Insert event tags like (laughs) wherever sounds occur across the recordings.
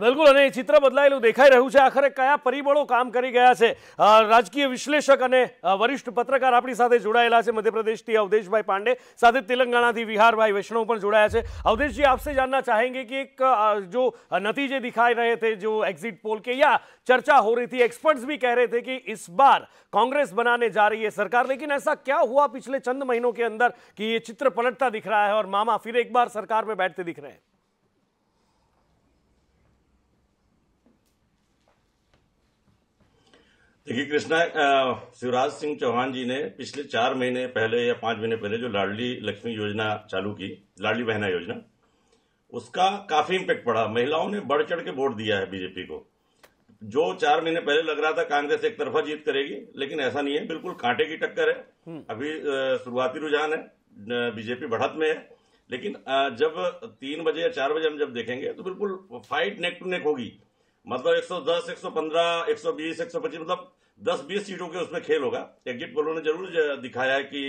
बिल्कुल चित्र बदलायेल देखाई रू है आखिर क्या परिबड़ों काम कर राजकीय विश्लेषक वरिष्ठ पत्रकार अपनी जड़ाला है मध्यप्रदेश की अवधेश भाई पांडे साथ तेलंगाणा की विहार भाई वैष्णव पर जोड़ाया है अवधेश जी आपसे जानना चाहेंगे कि एक जो नतीजे दिखाई रहे थे जो एग्जिट पोल के या चर्चा हो रही थी एक्सपर्ट्स भी कह रहे थे कि इस बार कांग्रेस बनाने जा रही है सरकार लेकिन ऐसा क्या हुआ पिछले चंद महीनों के अंदर कि ये चित्र पलटता दिख रहा है और मामा फिर एक बार सरकार में बैठते दिख रहे हैं देखिए कृष्णा शिवराज सिंह चौहान जी ने पिछले चार महीने पहले या पांच महीने पहले जो लाडली लक्ष्मी योजना चालू की लाडली बहना योजना उसका काफी इम्पेक्ट पड़ा महिलाओं ने बढ़ चढ़ के वोट दिया है बीजेपी को जो चार महीने पहले लग रहा था कांग्रेस एक तरफा जीत करेगी लेकिन ऐसा नहीं है बिल्कुल कांटे की टक्कर है हम्म। अभी शुरुआती रुझान है बीजेपी बढ़त में है लेकिन जब तीन बजे या चार बजे हम जब देखेंगे तो बिल्कुल फाइट नेक टू नेक होगी मतलब 110, 115, 120, 125 मतलब दस बीस सीटों के उसमें खेल होगा एग्जिट पोलों ने जरूर दिखाया है कि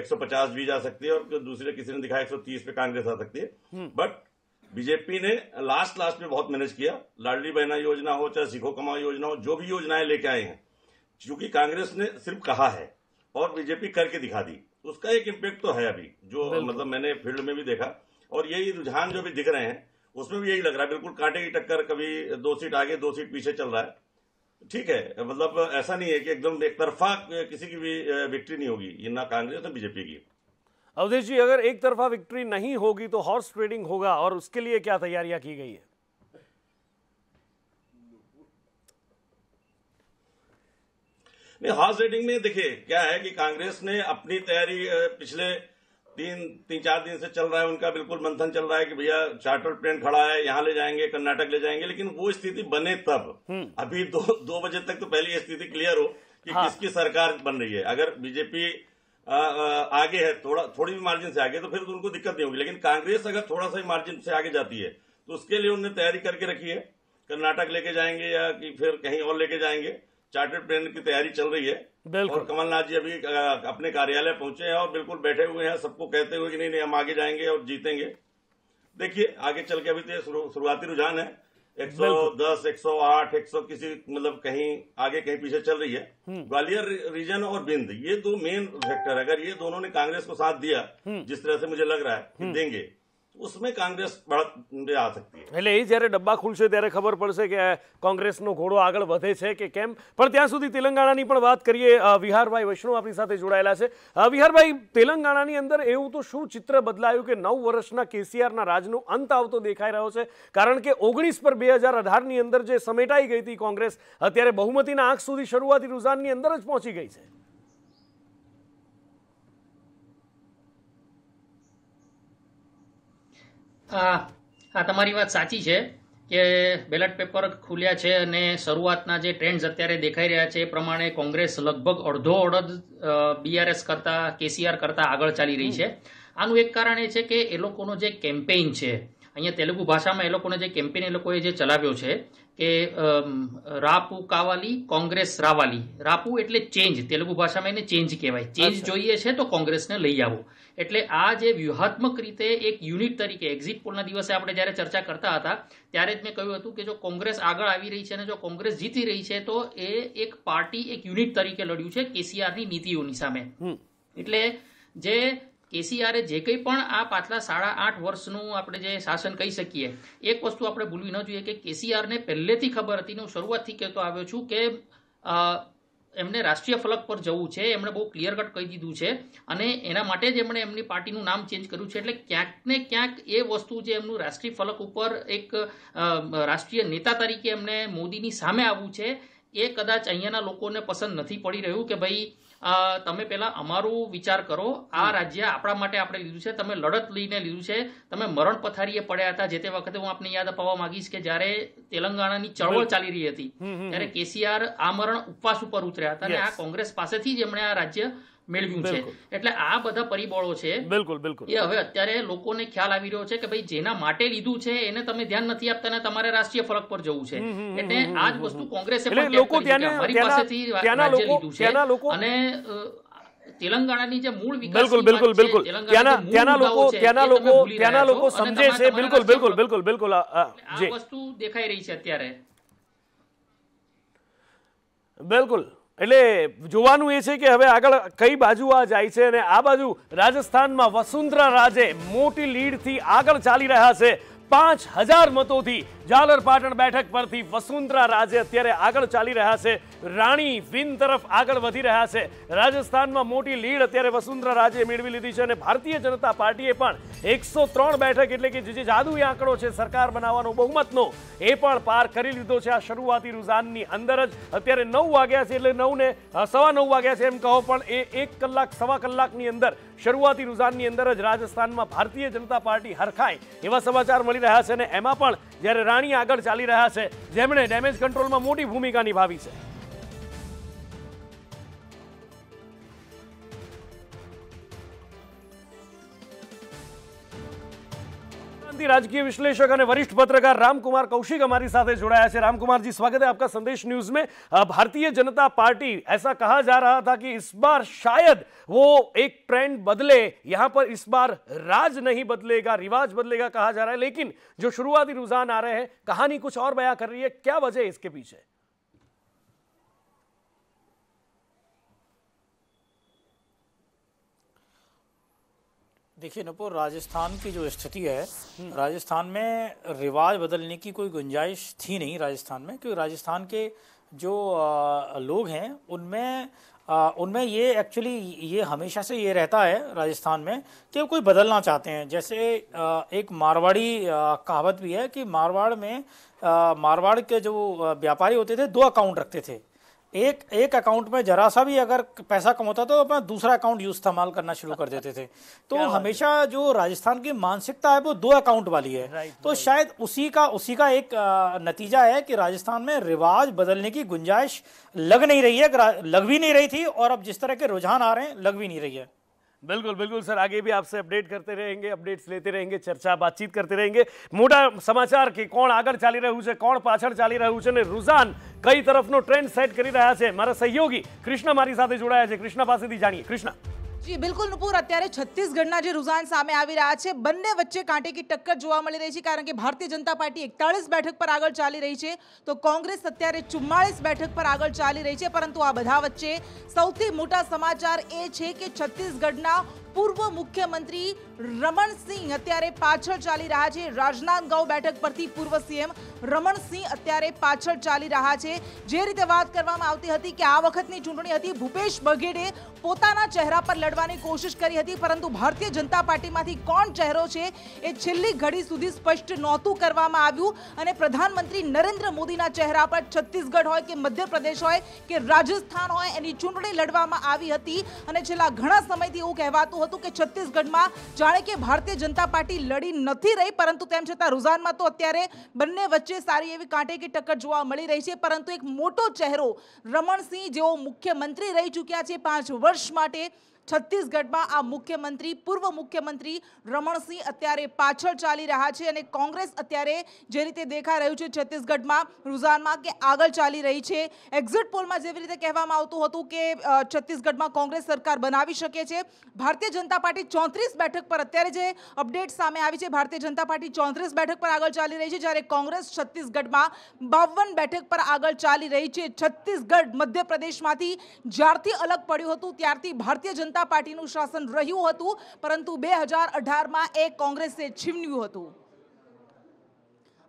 150 भी जा सकती है और दूसरे किसी ने दिखाया 130 पे कांग्रेस आ सकती है बट हम्म। बीजेपी ने लास्ट लास्ट में बहुत मैनेज किया लाडली बहना योजना हो चाहे सिखो कमाओ योजना हो जो भी योजनाएं लेके आए हैं क्योंकि कांग्रेस ने सिर्फ कहा है और बीजेपी करके दिखा दी उसका एक इम्पेक्ट तो है अभी जो मतलब मैंने फील्ड में भी देखा और यही रुझान जो भी दिख रहे हैं उसमें भी यही लग रहा है बिल्कुल कांटे की टक्कर कभी दो सीट आगे दो सीट पीछे चल रहा है ठीक है मतलब ऐसा नहीं है कि एकदम एक तरफा किसी की भी विक्ट्री नहीं होगी ये ना कांग्रेस ना बीजेपी की अवधेश जी अगर एक तरफा विक्ट्री नहीं होगी तो हॉर्स ट्रेडिंग होगा और उसके लिए क्या तैयारियां की गई है नहीं हॉर्स ट्रेडिंग में देखिए क्या है कि कांग्रेस ने अपनी तैयारी पिछले तीन तीन चार दिन से चल रहा है उनका बिल्कुल मंथन चल रहा है कि भैया चार्टर प्लेन खड़ा है यहाँ ले जाएंगे कर्नाटक ले जाएंगे लेकिन वो स्थिति बने तब हम्म। अभी दो दो बजे तक तो पहले स्थिति क्लियर हो कि हाँ। किसकी सरकार बन रही है अगर बीजेपी आ, आ, आगे है थोड़ा थोड़ी भी मार्जिन से आगे तो फिर तो उनको दिक्कत नहीं होगी लेकिन कांग्रेस अगर थोड़ा सा मार्जिन से आगे जाती है तो उसके लिए उन्होंने तैयारी करके रखी है कर्नाटक लेके जाएंगे या कि फिर कहीं और लेके जाएंगे चार्टर्ड प्लेन की तैयारी चल रही है बिल्कुल कमलनाथ जी अभी अपने कार्यालय पहुंचे हैं और बिल्कुल बैठे हुए हैं सबको कहते हुए कि नहीं नहीं हम आगे जाएंगे और जीतेंगे देखिए आगे चल के अभी तो शुरुआती सुरु, रुझान है 110, 108, 100 किसी मतलब कहीं आगे कहीं पीछे चल रही है हम्म। ग्वालियर रीजन और बिंद ये दो मेन फैक्टर है अगर ये दोनों ने कांग्रेस को साथ दिया हम्म। जिस तरह से मुझे लग रहा है हम्म। देंगे उसमें कांग्रेस बढ़त आ એટલે એ જ્યારે ડબ્બા ખુલશે ત્યારે ખબર પડશે કે કોંગ્રેસ નો ઘોડો આગળ વધે છે કે કેમ પણ ત્યાં સુધી તેલંગાણાની પણ વાત કરીએ વિહારભાઈ વૈષ્ણવ આપણી સાથે જોડાયેલા છે વિહારભાઈ તેલંગાણાની અંદર એવું તો શું ચિત્ર બદલાયું કે નવ વર્ષના કેસીઆરના રાજનો અંત આવતો દેખાઈ રહ્યો છે કારણ કે ઓગણીસ પર બે હજાર અઢારની અંદર જે સમેટાઈ ગઈ હતી કોંગ્રેસ અત્યારે બહુમતીના આંખ સુધી શરૂઆતી રુઝાનની અંદર જ પહોંચી ગઈ છે હા તમારી વાત સાચી છે કે બેલેટ પેપર ખુલ્યા છે અને શરૂઆતના જે ટ્રેન્ડ્સ અત્યારે દેખાઈ રહ્યા છે એ પ્રમાણે કોંગ્રેસ લગભગ અડધો અડધ બીઆરએસ કરતા કેસીઆર કરતાં આગળ ચાલી રહી છે આનું એક કારણ એ છે કે એ લોકોનો જે કેમ્પેઇન છે અહીંયા તેલુગુ ભાષામાં એ લોકોને જે કેમ્પેન એ લોકોએ જે ચલાવ્યો છે કે રાપુ કાવાલી કોંગ્રેસ રાવાલી રાપુ એટલે ચેન્જ તેલુગુ ભાષામાં એને ચેન્જ કહેવાય ચેન્જ જોઈએ છે તો કોંગ્રેસને લઈ આવો એટલે આ જે વ્યૂહાત્મક રીતે એક યુનિટ તરીકે એક્ઝિટ પોલના દિવસે આપણે જ્યારે ચર્ચા કરતા હતા ત્યારે જ મેં કહ્યું હતું કે જો કોંગ્રેસ આગળ આવી રહી છે અને જો કોંગ્રેસ જીતી રહી છે તો એ એક પાર્ટી એક યુનિટ તરીકે લડ્યું છે કેસીઆરની નીતિઓની સામે એટલે જે કેસીઆરે જે કંઈ પણ આ પાછલા સાડા આઠ વર્ષનું આપણે જે શાસન કહી શકીએ એક વસ્તુ આપણે ભૂલવી ન જોઈએ કે કેસીઆરને પહેલેથી ખબર હતી હું શરૂઆતથી કહેતો આવ્યો છું કે એમને રાષ્ટ્રીય ફલક પર જવું છે એમણે બહુ ક્લિયર કટ કહી દીધું છે અને એના માટે જ એમણે એમની પાર્ટીનું નામ ચેન્જ કર્યું છે એટલે ક્યાંક ને ક્યાંક એ વસ્તુ જે એમનું રાષ્ટ્રીય ફલક ઉપર એક રાષ્ટ્રીય નેતા તરીકે એમને મોદીની સામે આવવું છે એ કદાચ અહીંયાના લોકોને પસંદ નથી પડી રહ્યું કે ભાઈ તમે પહેલા અમારું વિચાર કરો આ રાજ્ય આપણા માટે આપણે લીધું છે તમે લડત લઈને લીધું છે તમે મરણ પથારીએ પડ્યા હતા જે તે વખતે હું આપને યાદ અપાવવા માંગીશ કે જ્યારે તેલંગાણાની ચળવળ ચાલી રહી હતી ત્યારે કેસીઆર આ મરણ ઉપવાસ ઉપર ઉતર્યા હતા અને આ કોંગ્રેસ પાસેથી જ એમણે આ રાજ્ય મેળવ્યું છે એટલે આ બધા પરિબળો છે બિલકુલ બિલકુલ એ હવે અત્યારે લોકોને ખ્યાલ આવી રહ્યો છે કે ભાઈ જેના માટે લીધું છે એને તમે ધ્યાન નથી આપતા તમારે રાષ્ટ્રીય ફરક પર જવું છે એટલે આ જ વસ્તુ કોંગ્રેસે લોકો અમારી પાસેથી લીધું છે અને તેલંગાણાની જે મૂળ વિકાસ બિલકુલ બિલકુલ બિલકુલ બિલકુલ વસ્તુ દેખાઈ રહી છે અત્યારે બિલકુલ એટલે જોવાનું એ છે કે હવે આગળ કઈ બાજુ આ જાય છે અને આ બાજુ રાજસ્થાનમાં વસુંધરા રાજે મોટી લીડથી આગળ ચાલી રહ્યા છે પાંચ હજાર મતોથી ઝાલરપાટણ બેઠક પરથી વસુંધરા રાજે અત્યારે આગળ ચાલી રહ્યા છે રાણી વિન તરફ આગળ વધી રહ્યા છે રાજસ્થાનમાં મોટી લીડ અત્યારે વસુંધરા રાજે મેળવી લીધી છે અને ભારતીય જનતા પાર્ટીએ પણ એકસો બેઠક એટલે કે જે જાદુઈ આંકડો છે સરકાર બનાવવાનો બહુમતનો એ પણ પાર કરી લીધો છે આ શરૂઆતી રૂઝાનની અંદર જ અત્યારે નવ વાગ્યા છે એટલે નવને સવા નવ વાગ્યા છે એમ કહો પણ એ એક કલાક સવા કલાકની અંદર શરૂઆતી રૂઝાનની અંદર જ રાજસ્થાનમાં ભારતીય જનતા પાર્ટી હરખાય એવા સમાચાર મળી રહ્યા છે અને એમાં પણ જ્યારે રાણી આગળ ચાલી રહ્યા છે જેમણે ડેમેજ કંટ્રોલમાં મોટી ભૂમિકા નિભાવી છે राजकीय विश्लेषक વિશ્લેષક वरिष्ठ पत्रकार रामकुमार कौशिक हमारी साथ સાથે है रामकुमार जी स्वागत है आपका संदेश न्यूज में भारतीय जनता पार्टी ऐसा कहा जा रहा था कि इस बार शायद वो एक ट्रेंड बदले यहां पर इस बार राज नहीं बदलेगा रिवाज बदलेगा कहा जा रहा है लेकिन जो शुरुआती रुझान आ रहे हैं कहानी कुछ और बया कर रही है क्या वजह इसके पीछे देखिए नपुर राजस्थान की जो स्थिति है राजस्थान में रिवाज बदलने की कोई गुंजाइश थी नहीं राजस्थान में क्योंकि राजस्थान के जो आ, लोग हैं उनमें उनमें ये एक्चुअली ये हमेशा से ये रहता है राजस्थान में कि वो कोई बदलना चाहते हैं जैसे एक मारवाड़ी कहावत भी है कि मारवाड़ में मारवाड़ के जो व्यापारी होते थे दो अकाउंट रखते थे एक एक अकाउंट में जरा सा भी अगर पैसा कम होता तो अपना दूसरा अकाउंट यूज इस्तेमाल करना शुरू कर देते थे (laughs) तो हमेशा जो राजस्थान की मानसिकता है वो दो अकाउंट वाली है राइट तो शायद उसी का उसी का एक नतीजा है कि राजस्थान में रिवाज बदलने की गुंजाइश लग नहीं रही है लग भी नहीं रही थी और अब जिस तरह के रुझान आ रहे हैं लग भी नहीं रही है बिल्कुल बिल्कुल सर आगे भी आपसे अपडेट करते रहेंगे अपडेट्स लेते रहेंगे चर्चा बातचीत करते रहेंगे मोटा समाचार के कौन आगर चाली रहू है कौन पाछड़ चाली रहू है रुझान कई तरफ नो ट्रेंड सेट कर रहा है मारा सहयोगी कृष्णा मारी साथ जोड़ाया है कृष्णा पास थी जाए कृष्णा જી બિલકુલ નુપુર અત્યારે છત્તીસગઢના જે રુઝાન સામે આવી રહ્યા છે બંને વચ્ચે કાંટે કી ટક્કર જોવા મળી રહી છે કારણ કે ભારતીય જનતા પાર્ટી એકતાળીસ બેઠક પર આગળ ચાલી રહી છે તો કોંગ્રેસ અત્યારે ચુમ્માળીસ બેઠક પર આગળ ચાલી રહી છે પરંતુ આ બધા વચ્ચે સૌથી મોટા સમાચાર એ છે કે છત્તીસગઢના પૂર્વ મુખ્યમંત્રી રમણસિંહ અત્યારે પાછળ ચાલી રહ્યા છે રાજનાનગાવ બેઠક પરથી પૂર્વ सीएम રમણસિંહ અત્યારે પાછળ ચાલી રહ્યા છે જે રીતે વાત કરવામાં આવતી હતી કે આ વખતની ચૂંટણી હતી ભૂપેષ બઘેડે પોતાનું ચહેરો પર લડવાની કોશિશ કરી હતી પરંતુ ભારતીય જનતા પાર્ટીમાંથી કોણ ચહેરો છે એ છેલ્લી ઘડી સુધી સ્પષ્ટ નોતું કરવામાં આવ્યું અને પ્રધાનમંત્રી નરેન્દ્ર મોદીના ચહેરો પર છત્તીસગઢ હોય કે મધ્યપ્રદેશ હોય કે રાજસ્થાન હોય એની ચૂંટણી લડવામાં આવી હતી અને જે લા ઘણા સમયથી એવું કહેવાતું જણાવ્યું હતું કે છત્તીસગઢમાં જાણે કે ભારતીય જનતા પાર્ટી લડી નથી રહી પરંતુ તેમ છતાં રુઝાનમાં તો અત્યારે બંને વચ્ચે સારી એવી કાંટેકી ટક્કર જોવા મળી રહી છે પરંતુ એક મોટો ચહેરો રમણસિંહ જેઓ મુખ્યમંત્રી રહી ચૂક્યા છે પાંચ વર્ષ માટે छत्तीसगढ़ માં આ મુખ્યમંત્રી પૂર્વ મુખ્યમંત્રી રમણસી અત્યારે પાછળ ચાલી રહ્યો છે અને કોંગ્રેસ અત્યારે જે રીતે દેખાઈ રહ્યું છે छत्तीसगढ़ માં રૂઝાનમાં કે આગળ ચાલી રહી છે એક્ઝિટ પોલ માં જેવી રીતે કહેવામાં આવતું હતું કે छत्तीसगढ़ માં કોંગ્રેસ સરકાર બનાવી શકે છે ભારતીય જનતા પાર્ટી 34 બેઠક પર અત્યારે જે અપડેટ સામે આવી છે ભારતીય જનતા પાર્ટી 34 બેઠક પર આગળ ચાલી રહી છે જ્યારે કોંગ્રેસ छत्तीसगढ़ માં 52 બેઠક પર આગળ ચાલી રહી છે छत्तीसगढ़ મધ્યપ્રદેશમાંથી જરથી અલગ પડ્યો હતો ત્યારથી ભારતીય જનતા જનતા પાર્ટીનું શાસન રહ્યું હતું પરંતુ બે હજાર એ કોંગ્રેસે છીનવ્યું હતું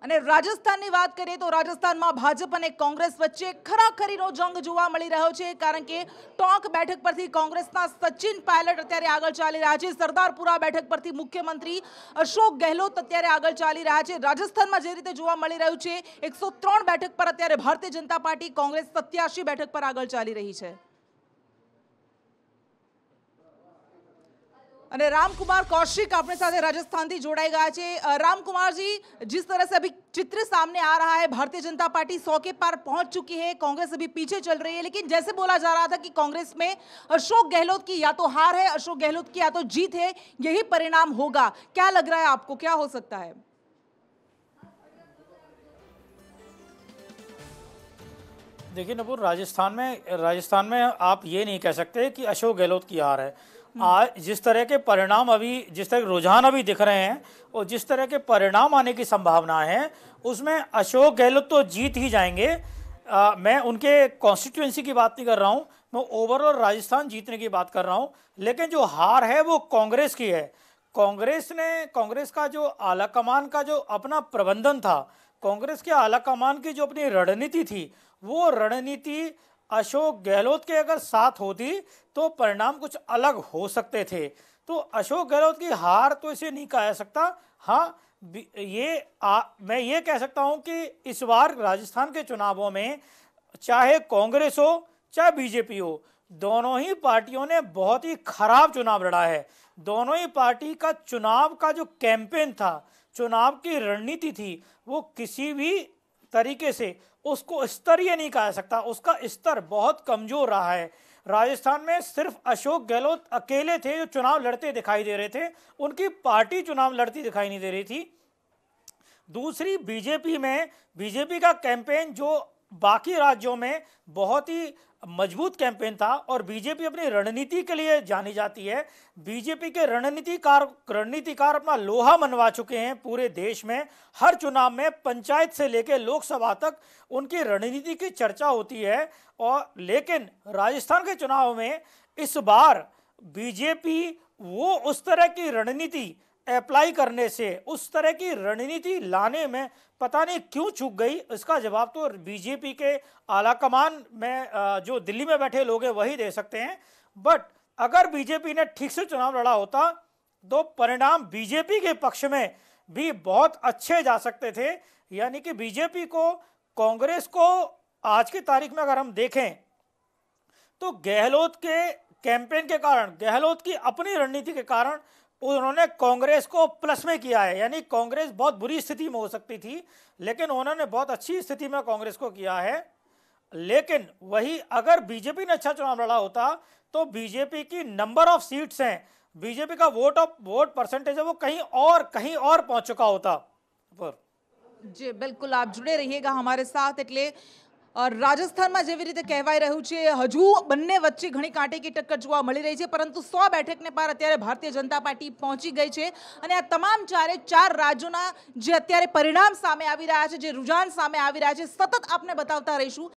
અને રાજસ્થાનની વાત કરીએ તો રાજસ્થાનમાં ભાજપ અને કોંગ્રેસ વચ્ચે ખરાખરીનો જંગ જોવા મળી રહ્યો છે કારણ કે ટોંક બેઠક પરથી કોંગ્રેસના સચિન પાયલટ અત્યારે આગળ ચાલી રહ્યા છે સરદારપુરા બેઠક પરથી મુખ્યમંત્રી અશોક ગેહલોત અત્યારે આગળ ચાલી રહ્યા છે રાજસ્થાનમાં જે રીતે જોવા મળી રહ્યું છે એકસો બેઠક પર અત્યારે ભારતીય જનતા પાર્ટી કોંગ્રેસ સત્યાસી બેઠક પર આગળ ચાલી રહી છે कौशिक अपने साथ राजस्थान સાથે जोड़ाई गया है रामकुमार जी जिस तरह से अभी चित्र सामने आ रहा है भारतीय जनता पार्टी सौ के पार पहुंच चुकी है कांग्रेस अभी पीछे चल रही है लेकिन जैसे बोला जा रहा था कि कांग्रेस में अशोक गहलोत की या तो हार है अशोक गहलोत की या तो जीत है यही परिणाम होगा क्या लग रहा है आपको क्या हो सकता है देखिए नपुर राजस्थान में राजस्थान में आप ये नहीं कह सकते कि अशोक गहलोत की हार है आज जिस तरह के परिणाम अभी जिस तरह के रुझान अभी दिख रहे हैं और जिस तरह के परिणाम आने की संभावना है उसमें अशोक गहलोत तो जीत ही जाएंगे आ, मैं उनके कॉन्स्टिट्यूंसी की बात नहीं कर रहा हूँ मैं ओवरऑल राजस्थान जीतने की बात कर रहा हूँ लेकिन जो हार है वो कांग्रेस की है कांग्रेस ने कांग्रेस का जो आला कमान का जो अपना प्रबंधन था कांग्रेस के आला कमान की जो अपनी रणनीति थी वो रणनीति अशोक गहलोत के अगर साथ होती तो परिणाम कुछ अलग हो सकते थे तो अशोक गहलोत की हार तो इसे नहीं कहा सकता हाँ ये आ, मैं ये कह सकता हूँ कि इस बार राजस्थान के चुनावों में चाहे कांग्रेस हो चाहे बीजेपी हो दोनों ही पार्टियों ने बहुत ही खराब चुनाव लड़ा है दोनों ही पार्टी का चुनाव का जो कैंपेन था चुनाव की रणनीति थी वो किसी भी तरीके से उसको स्तरीय नहीं कहा सकता उसका स्तर बहुत कमजोर रहा है राजस्थान में सिर्फ अशोक गहलोत अकेले थे जो चुनाव लड़ते दिखाई दे रहे थे उनकी पार्टी चुनाव लड़ती दिखाई नहीं दे रही थी दूसरी बीजेपी में बीजेपी का कैंपेन जो बाकी राज्यों में बहुत ही मजबूत कैंपेन था और बीजेपी अपनी रणनीति के लिए जानी जाती है बीजेपी के रणनीतिकार रणनीतिकार अपना लोहा मनवा चुके हैं पूरे देश में हर चुनाव में पंचायत से लेकर लोकसभा तक उनकी रणनीति की चर्चा होती है और लेकिन राजस्थान के चुनाव में इस बार बीजेपी वो उस तरह की रणनीति अप्लाई करने से उस तरह की रणनीति लाने में पता नहीं क्यों चूक गई इसका जवाब तो बीजेपी के आलाकमान में जो दिल्ली में बैठे लोग हैं वही दे सकते हैं बट अगर बीजेपी ने ठीक से चुनाव लड़ा होता तो परिणाम बीजेपी के पक्ष में भी बहुत अच्छे जा सकते थे यानी कि बीजेपी को कांग्रेस को आज की तारीख में अगर हम देखें तो गहलोत के कैंपेन के कारण गहलोत की अपनी रणनीति के कारण उन्होंने कांग्रेस को प्लस में किया है यानी कांग्रेस बहुत बुरी स्थिति में हो सकती थी लेकिन उन्होंने बहुत अच्छी स्थिति में कांग्रेस को किया है लेकिन वही अगर बीजेपी ने अच्छा चुनाव लड़ा होता तो बीजेपी की नंबर ऑफ सीट्स हैं बीजेपी का वोट ऑफ वोट परसेंटेज है वो कहीं और कहीं और पहुंच चुका होता पर जी बिल्कुल आप जुड़े रहिएगा हमारे साथ इसलिए રાજસ્થાનમાં જેવી રીતે કહેવાય રહ્યું છે હજુ બંને વચ્ચે ઘણી કાંટેકી ટક્કર જોવા મળી રહી છે પરંતુ સો બેઠકને પાર અત્યારે ભારતીય જનતા પાર્ટી પહોંચી ગઈ છે અને આ તમામ ચારે ચાર રાજ્યોના જે અત્યારે પરિણામ સામે આવી રહ્યા છે જે રુઝાન સામે આવી રહ્યા છે સતત આપને બતાવતા રહીશું